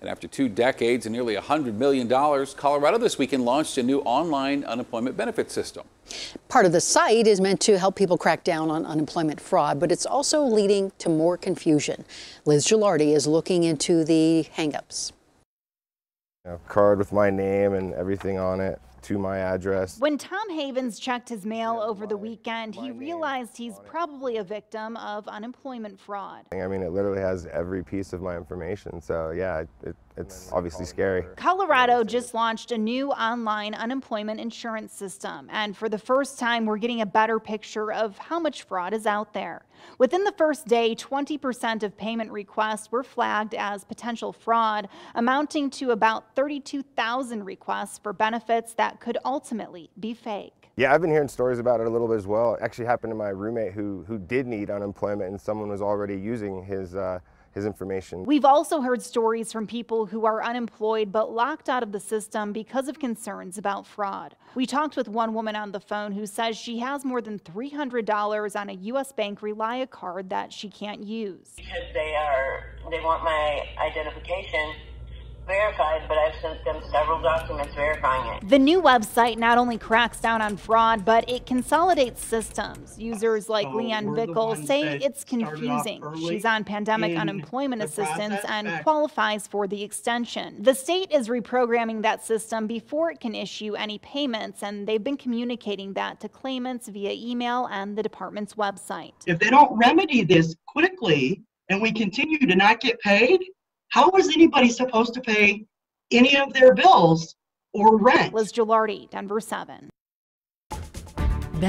And after two decades and nearly $100 million, Colorado this weekend launched a new online unemployment benefit system. Part of the site is meant to help people crack down on unemployment fraud, but it's also leading to more confusion. Liz Gilardi is looking into the hangups. A card with my name and everything on it to my address. When Tom Havens checked his mail over the weekend, he realized he's probably a victim of unemployment fraud. I mean, it literally has every piece of my information. So yeah, it, it's obviously scary. Colorado just launched a new online unemployment insurance system, and for the first time, we're getting a better picture of how much fraud is out there. Within the first day, 20% of payment requests were flagged as potential fraud, amounting to about 32,000 requests for benefits that could ultimately be fake. Yeah, I've been hearing stories about it a little bit as well. It actually happened to my roommate who, who did need unemployment and someone was already using his, uh, his information. We've also heard stories from people who are unemployed but locked out of the system because of concerns about fraud. We talked with one woman on the phone who says she has more than $300 on a U.S. Bank Relia card that she can't use. Because they are, they want my identification verified, but I've sent them several documents verifying it. The new website not only cracks down on fraud, but it consolidates systems. Users like so Leanne Bickel say it's confusing. She's on pandemic unemployment assistance and back. qualifies for the extension. The state is reprogramming that system before it can issue any payments, and they've been communicating that to claimants via email and the department's website. If they don't remedy this quickly and we continue to not get paid, how was anybody supposed to pay any of their bills or rent? Liz was Gilardi, Denver 7.